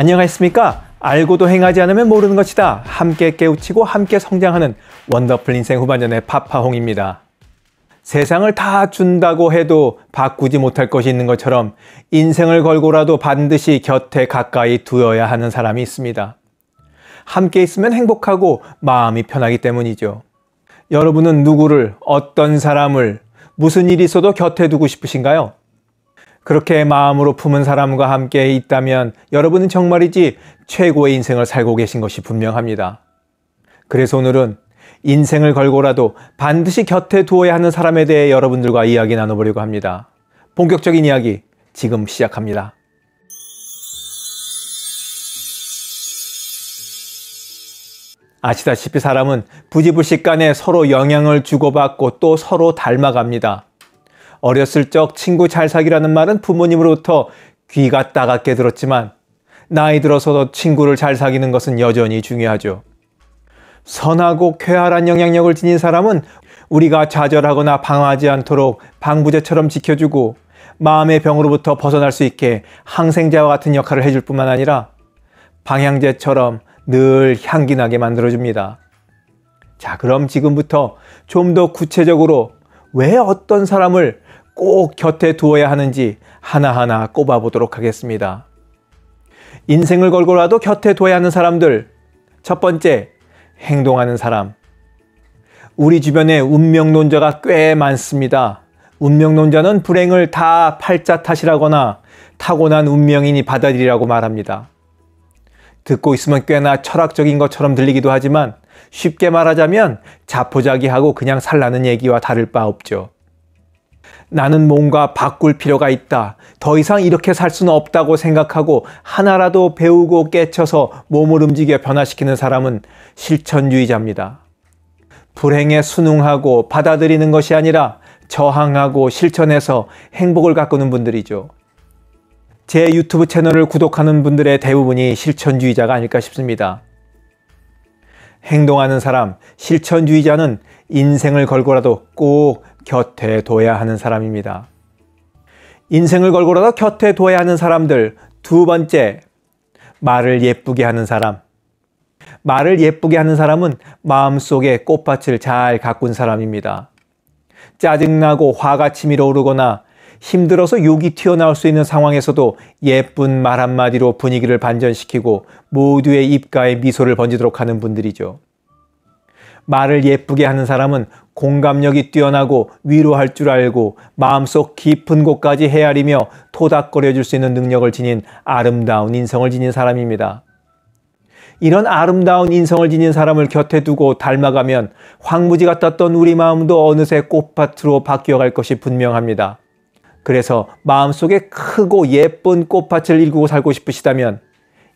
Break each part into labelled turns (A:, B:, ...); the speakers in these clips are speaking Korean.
A: 안녕하십니까? 알고도 행하지 않으면 모르는 것이다. 함께 깨우치고 함께 성장하는 원더풀 인생 후반전의 파파홍입니다. 세상을 다 준다고 해도 바꾸지 못할 것이 있는 것처럼 인생을 걸고라도 반드시 곁에 가까이 두어야 하는 사람이 있습니다. 함께 있으면 행복하고 마음이 편하기 때문이죠. 여러분은 누구를, 어떤 사람을, 무슨 일이 있어도 곁에 두고 싶으신가요? 그렇게 마음으로 품은 사람과 함께 있다면 여러분은 정말이지 최고의 인생을 살고 계신 것이 분명합니다. 그래서 오늘은 인생을 걸고라도 반드시 곁에 두어야 하는 사람에 대해 여러분들과 이야기 나눠보려고 합니다. 본격적인 이야기 지금 시작합니다. 아시다시피 사람은 부지불식간에 서로 영향을 주고받고 또 서로 닮아갑니다. 어렸을 적 친구 잘 사귀라는 말은 부모님으로부터 귀가 따갑게 들었지만 나이 들어서도 친구를 잘 사귀는 것은 여전히 중요하죠. 선하고 쾌활한 영향력을 지닌 사람은 우리가 좌절하거나 방어하지 않도록 방부제처럼 지켜주고 마음의 병으로부터 벗어날 수 있게 항생제와 같은 역할을 해줄 뿐만 아니라 방향제처럼 늘 향기나게 만들어줍니다. 자, 그럼 지금부터 좀 더 구체적으로 왜 어떤 사람을 꼭 곁에 두어야 하는지 하나하나 꼽아보도록 하겠습니다. 인생을 걸고라도 곁에 둬야 하는 사람들. 첫 번째, 행동하는 사람. 우리 주변에 운명론자가 꽤 많습니다. 운명론자는 불행을 다 팔자 탓이라거나 타고난 운명이니 받아들이라고 말합니다. 듣고 있으면 꽤나 철학적인 것처럼 들리기도 하지만 쉽게 말하자면 자포자기하고 그냥 살라는 얘기와 다를 바 없죠. 나는 뭔가 바꿀 필요가 있다. 더 이상 이렇게 살 수는 없다고 생각하고 하나라도 배우고 깨쳐서 몸을 움직여 변화시키는 사람은 실천주의자입니다. 불행에 순응하고 받아들이는 것이 아니라 저항하고 실천해서 행복을 가꾸는 분들이죠. 제 유튜브 채널을 구독하는 분들의 대부분이 실천주의자가 아닐까 싶습니다. 행동하는 사람, 실천주의자는 인생을 걸고라도 꼭 곁에 둬야 하는 사람입니다. 인생을 걸고라도 곁에 둬야 하는 사람들. 두 번째, 말을 예쁘게 하는 사람. 말을 예쁘게 하는 사람은 마음속에 꽃밭을 잘 가꾼 사람입니다. 짜증나고 화가 치밀어 오르거나 힘들어서 욕이 튀어나올 수 있는 상황에서도 예쁜 말 한마디로 분위기를 반전시키고 모두의 입가에 미소를 번지도록 하는 분들이죠. 말을 예쁘게 하는 사람은 공감력이 뛰어나고 위로할 줄 알고 마음속 깊은 곳까지 헤아리며 토닥거려 줄 수 있는 능력을 지닌 아름다운 인성을 지닌 사람입니다. 이런 아름다운 인성을 지닌 사람을 곁에 두고 닮아가면 황무지 같았던 우리 마음도 어느새 꽃밭으로 바뀌어갈 것이 분명합니다. 그래서 마음속에 크고 예쁜 꽃밭을 일구고 살고 싶으시다면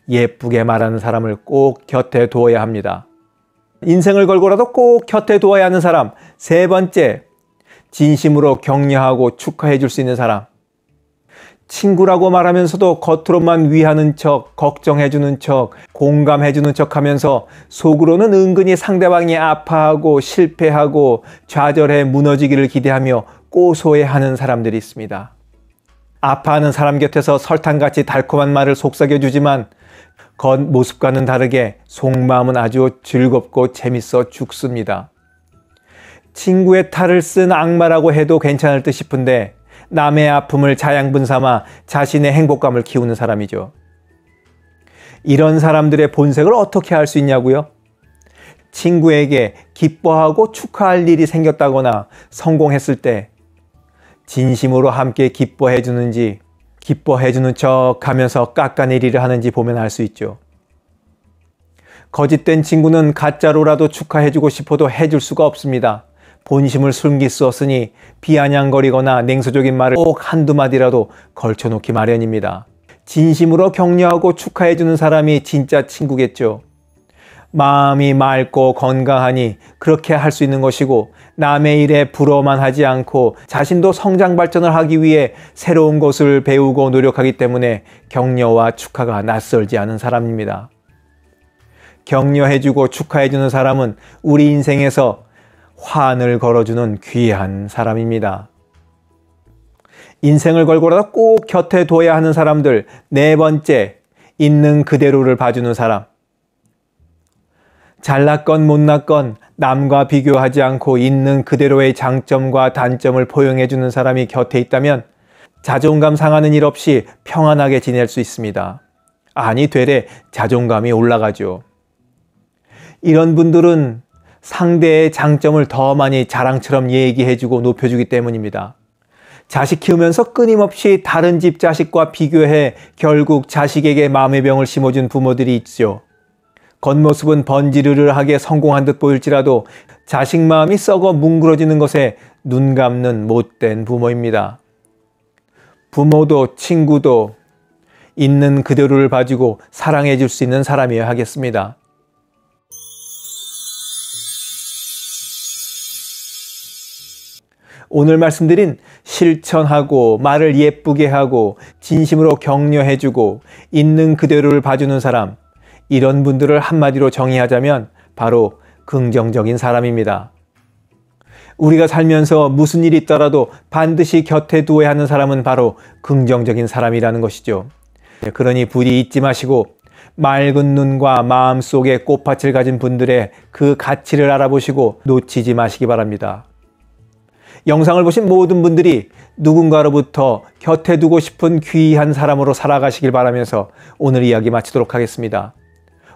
A: 예쁘게 말하는 사람을 꼭 곁에 두어야 합니다. 인생을 걸고라도 꼭 곁에 두어야 하는 사람. 세 번째, 진심으로 격려하고 축하해 줄 수 있는 사람. 친구라고 말하면서도 겉으로만 위하는 척, 걱정해주는 척, 공감해주는 척 하면서 속으로는 은근히 상대방이 아파하고 실패하고 좌절해 무너지기를 기대하며 꼬소해하는 사람들이 있습니다. 아파하는 사람 곁에서 설탕같이 달콤한 말을 속삭여주지만 겉모습과는 다르게 속마음은 아주 즐겁고 재밌어 죽습니다. 친구의 탈을 쓴 악마라고 해도 괜찮을 듯 싶은데 남의 아픔을 자양분 삼아 자신의 행복감을 키우는 사람이죠. 이런 사람들의 본색을 어떻게 할 수 있냐고요? 친구에게 기뻐하고 축하할 일이 생겼다거나 성공했을 때 진심으로 함께 기뻐해 주는지 기뻐해주는 척 하면서 깎아내리를 하는지 보면 알 수 있죠. 거짓된 친구는 가짜로라도 축하해주고 싶어도 해줄 수가 없습니다. 본심을 숨길 수 없으니 비아냥거리거나 냉소적인 말을 꼭 한두 마디라도 걸쳐놓기 마련입니다. 진심으로 격려하고 축하해주는 사람이 진짜 친구겠죠. 마음이 맑고 건강하니 그렇게 할 수 있는 것이고 남의 일에 불어만 하지 않고 자신도 성장 발전을 하기 위해 새로운 것을 배우고 노력하기 때문에 격려와 축하가 낯설지 않은 사람입니다. 격려해주고 축하해주는 사람은 우리 인생에서 환을 걸어주는 귀한 사람입니다. 인생을 걸고라도 꼭 곁에 둬야 하는 사람들, 네 번째, 있는 그대로를 봐주는 사람. 잘났건 못났건 남과 비교하지 않고 있는 그대로의 장점과 단점을 포용해주는 사람이 곁에 있다면 자존감 상하는 일 없이 평안하게 지낼 수 있습니다. 아니 되레 자존감이 올라가죠. 이런 분들은 상대의 장점을 더 많이 자랑처럼 얘기해주고 높여주기 때문입니다. 자식 키우면서 끊임없이 다른 집 자식과 비교해 결국 자식에게 마음의 병을 심어준 부모들이 있죠. 겉모습은 번지르르하게 성공한 듯 보일지라도 자식 마음이 썩어 뭉그러지는 것에 눈 감는 못된 부모입니다. 부모도 친구도 있는 그대로를 봐주고 사랑해 줄 수 있는 사람이어야 하겠습니다. 오늘 말씀드린 실천하고 말을 예쁘게 하고 진심으로 격려해주고 있는 그대로를 봐주는 사람, 이런 분들을 한마디로 정의하자면 바로 긍정적인 사람입니다. 우리가 살면서 무슨 일이 있더라도 반드시 곁에 두어야 하는 사람은 바로 긍정적인 사람이라는 것이죠. 네, 그러니 부디 잊지 마시고 맑은 눈과 마음 속에 꽃밭을 가진 분들의 그 가치를 알아보시고 놓치지 마시기 바랍니다. 영상을 보신 모든 분들이 누군가로부터 곁에 두고 싶은 귀한 사람으로 살아가시길 바라면서 오늘 이야기 마치도록 하겠습니다.